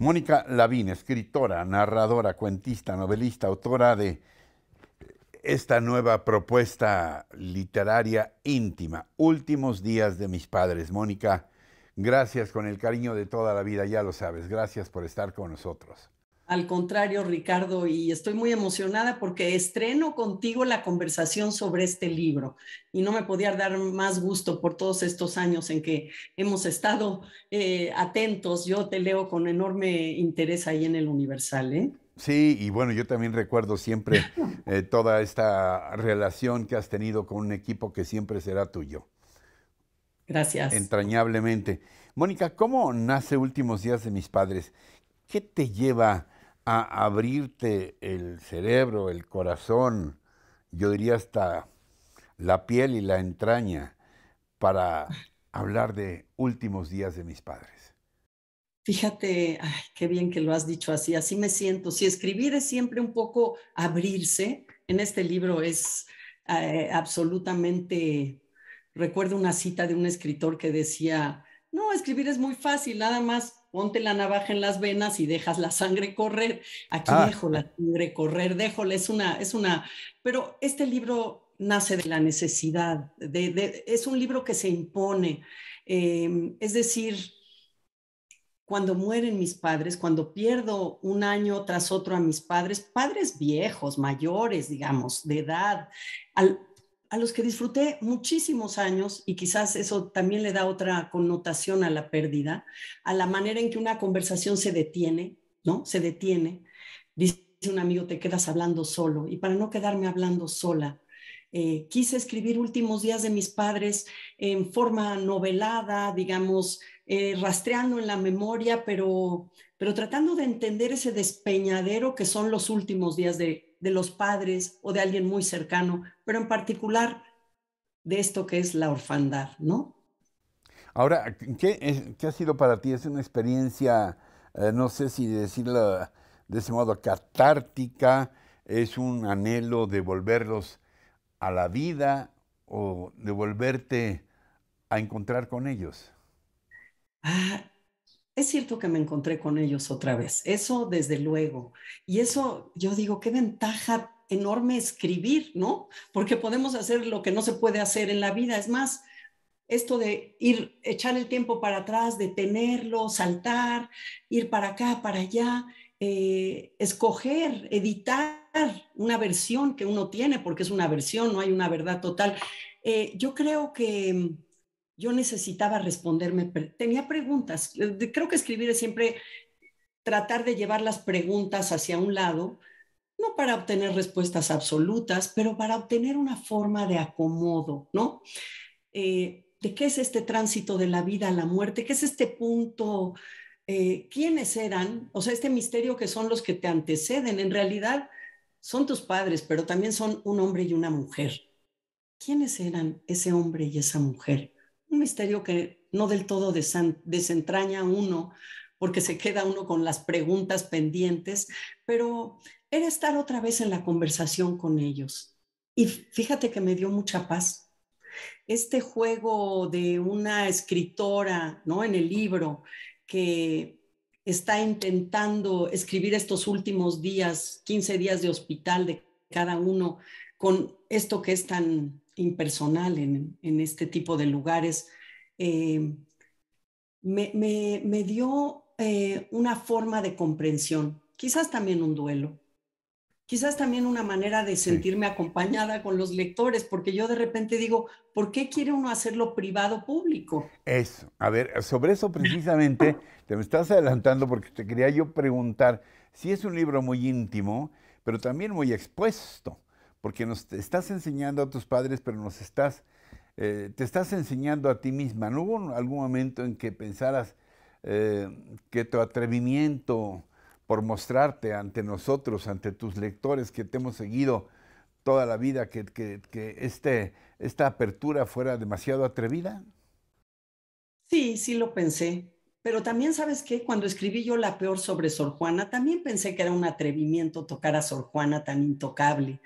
Mónica Lavín, escritora, narradora, cuentista, novelista, autora de esta nueva propuesta literaria íntima, Últimos días de mis padres. Mónica, gracias con el cariño de toda la vida, ya lo sabes, gracias por estar con nosotros. Al contrario, Ricardo, y estoy muy emocionada porque estreno contigo la conversación sobre este libro y no me podía dar más gusto por todos estos años en que hemos estado eh, atentos. Yo te leo con enorme interés ahí en el Universal. ¿eh? Sí, y bueno, yo también recuerdo siempre eh, toda esta relación que has tenido con un equipo que siempre será tuyo. Gracias. Entrañablemente. Mónica, ¿cómo nace Últimos Días de mis padres? ¿Qué te lleva a abrirte el cerebro, el corazón, yo diría hasta la piel y la entraña para hablar de últimos días de mis padres. Fíjate, qué bien que lo has dicho así, así me siento. Si escribir es siempre un poco abrirse, en este libro es eh, absolutamente, recuerdo una cita de un escritor que decía, no, escribir es muy fácil, nada más ponte la navaja en las venas y dejas la sangre correr. Aquí ah. dejo la sangre correr, déjola, es una, es una, pero este libro nace de la necesidad, es un libro que se impone, em, es decir, cuando mueren mis padres, cuando pierdo un año tras otro a mis padres, padres viejos, mayores, digamos, de edad, al, a los que disfruté muchísimos años, y quizás eso también le da otra connotación a la pérdida, a la manera en que una conversación se detiene, ¿no? Se detiene. Dice un amigo, te quedas hablando solo, y para no quedarme hablando sola, eh, quise escribir Últimos días de mis padres en forma novelada, digamos, eh, rastreando en la memoria, pero, pero tratando de entender ese despeñadero que son los últimos días de, de los padres o de alguien muy cercano, pero en particular de esto que es la orfandad, ¿no? Ahora, ¿qué, qué ha sido para ti? ¿Es una experiencia, eh, no sé si decirla de ese modo, catártica? ¿Es un anhelo de volverlos a la vida o de volverte a encontrar con ellos? Ah, es cierto que me encontré con ellos otra vez, eso desde luego. Y eso, yo digo, qué ventaja enorme escribir, ¿no? Porque podemos hacer lo que no se puede hacer en la vida. Es más, esto de ir, echar el tiempo para atrás, detenerlo, saltar, ir para acá, para allá, eh, escoger, editar una versión que uno tiene, porque es una versión, no hay una verdad total. Eh, yo creo que yo necesitaba responderme, tenía preguntas. Eh, creo que escribir es siempre tratar de llevar las preguntas hacia un lado, no para obtener respuestas absolutas, pero para obtener una forma de acomodo, ¿no? Eh, ¿De qué es este tránsito de la vida a la muerte? ¿Qué es este punto? Eh, ¿Quiénes eran? O sea, este misterio que son los que te anteceden. En realidad son tus padres, pero también son un hombre y una mujer. ¿Quiénes eran ese hombre y esa mujer? un misterio que no del todo desentraña a uno, porque se queda uno con las preguntas pendientes, pero era estar otra vez en la conversación con ellos. Y fíjate que me dio mucha paz. Este juego de una escritora, ¿no? En el libro, que está intentando escribir estos últimos días, 15 días de hospital de cada uno, con esto que es tan impersonal en, este tipo de lugares, eh, me, dio eh, una forma de comprensión, quizás también un duelo, quizás también una manera de sentirme acompañada con los lectores, porque yo de repente digo, ¿por qué quiere uno hacerlo privado público? Eso, a ver, sobre eso precisamente te me estás adelantando porque te quería yo preguntar si es un libro muy íntimo, pero también muy expuesto porque nos estás enseñando a tus padres, pero nos estás, eh, te estás enseñando a ti misma. ¿No hubo algún momento en que pensaras eh, que tu atrevimiento por mostrarte ante nosotros, ante tus lectores que te hemos seguido toda la vida, que, este, esta apertura fuera demasiado atrevida? Sí, sí lo pensé. Pero también, ¿sabes qué? Cuando escribí yo La Peor sobre Sor Juana, también pensé que era un atrevimiento tocar a Sor Juana tan intocable.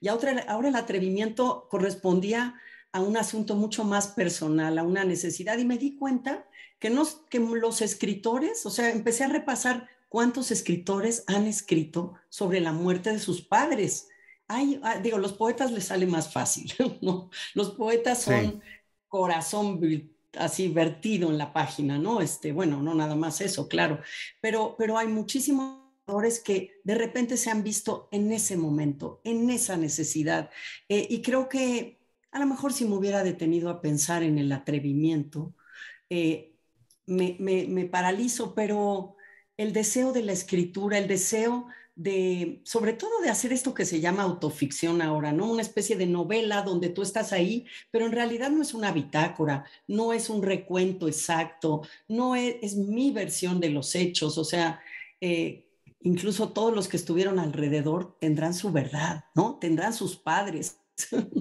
Y ahora, el atrevimiento correspondía a un asunto mucho más personal, a una necesidad. Y me di cuenta que, no que los escritores, o sea, empecé a repasar cuántos escritores han escrito sobre la muerte de sus padres. Digo, ah, digo, los poetas les sale más fácil, ¿no? Los poetas son corazón así vertido en la página, ¿no? Este, bueno, no nada más eso, claro, pero, pero hay muchísimos que de repente se han visto en ese momento, en esa necesidad. Eh, y creo que a lo mejor si me hubiera detenido a pensar en el atrevimiento, eh, me, paralizo, pero el deseo de la escritura, el deseo de, sobre todo de hacer esto que se llama autoficción ahora, ¿no? Una especie de novela donde tú estás ahí, pero en realidad no es una bitácora, no es un recuento exacto, no es, es mi versión de los hechos, o sea, eh, incluso todos los que estuvieron alrededor tendrán su verdad, ¿no? Tendrán sus padres,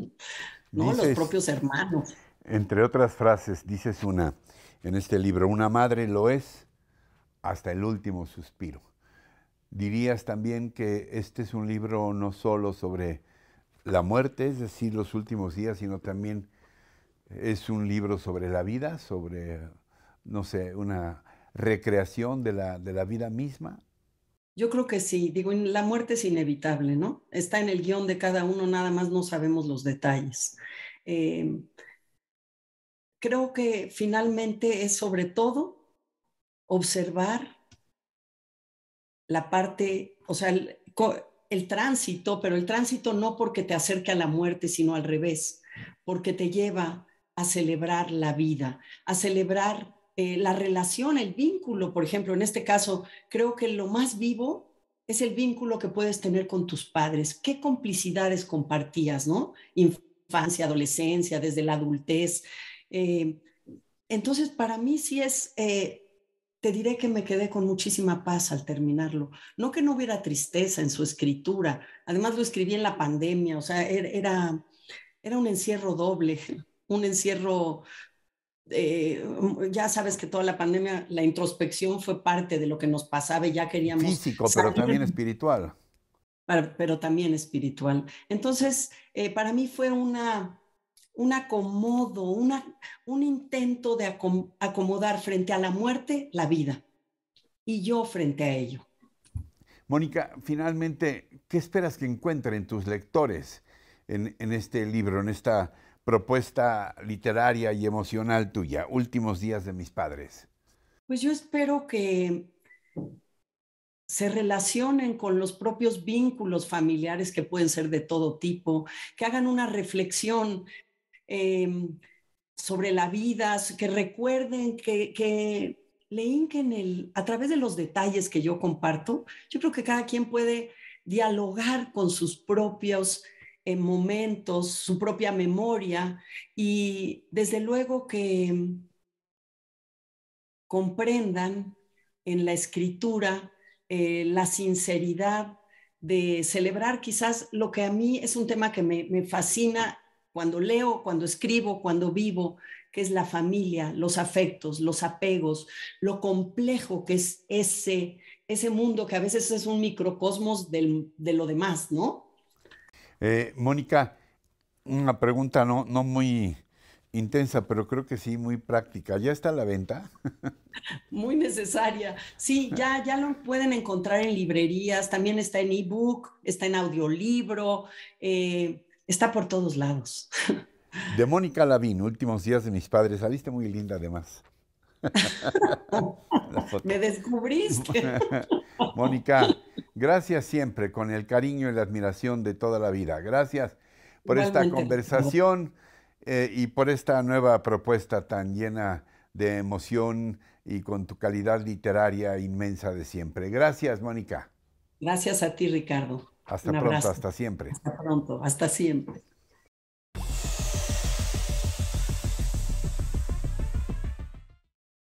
¿no? los propios hermanos. Entre otras frases, dices una en este libro, una madre lo es hasta el último suspiro. Dirías también que este es un libro no solo sobre la muerte, es decir, los últimos días, sino también es un libro sobre la vida, sobre, no sé, una recreación la, de la vida misma. Yo creo que sí, digo, la muerte es inevitable, ¿no? Está en el guión de cada uno, nada más no sabemos los detalles. Em, creo que finalmente es sobre todo observar la parte, o sea, el tránsito, pero el tránsito no porque te acerque a la muerte, sino al revés, porque te lleva a celebrar la vida, a celebrar eh, la relación, el vínculo, por ejemplo, en este caso, creo que lo más vivo es el vínculo que puedes tener con tus padres. ¿Qué complicidades compartías, no? Infancia, adolescencia, desde la adultez. Eh, entonces, para mí sí es, eh, te diré que me quedé con muchísima paz al terminarlo. No que no hubiera tristeza en su escritura. Además, lo escribí en la pandemia, o sea, er, era, era un encierro doble, un encierro eh, um, ya sabes que toda la pandemia, la introspección fue parte de lo que nos pasaba y ya queríamos. Físico, pero también espiritual. Pero, también espiritual. Entonces, eh, para mí fue una, un acomodo, una, un intento de acomodar frente a la muerte la vida y yo frente a ello. Mónica, finalmente, ¿qué esperas que encuentren tus lectores en este libro, en esta propuesta literaria y emocional tuya, Últimos días de mis padres? Pues yo espero que se relacionen con los propios vínculos familiares que pueden ser de todo tipo, que hagan una reflexión em, sobre la vida, que recuerden, que, que le hinquen el, a través de los detalles que yo comparto, yo creo que cada quien puede dialogar con sus propios en momentos, su propia memoria y desde luego que comprendan en la escritura eh, la sinceridad de celebrar quizás lo que a mí es un tema que me, fascina cuando leo, cuando escribo, cuando vivo, que es la familia, los afectos, los apegos, lo complejo que es ese, ese mundo que a veces es un microcosmos de lo demás, ¿no? Eh, Mónica, una pregunta no, muy intensa, pero creo que sí, muy práctica. ¿Ya está a la venta? Muy necesaria. Sí, ya, ya lo pueden encontrar en librerías, también está en ebook, está en audiolibro, eh, está por todos lados. De Mónica Lavín, Últimos días de mis padres. Saliste muy linda además. Me descubriste. Mónica, Gracias siempre, con el cariño y la admiración de toda la vida. Gracias por esta conversación eh, y por esta nueva propuesta tan llena de emoción y con tu calidad literaria inmensa de siempre. Gracias, Mónica. Gracias a ti, Ricardo. Hasta pronto, hasta siempre. Hasta pronto, hasta siempre.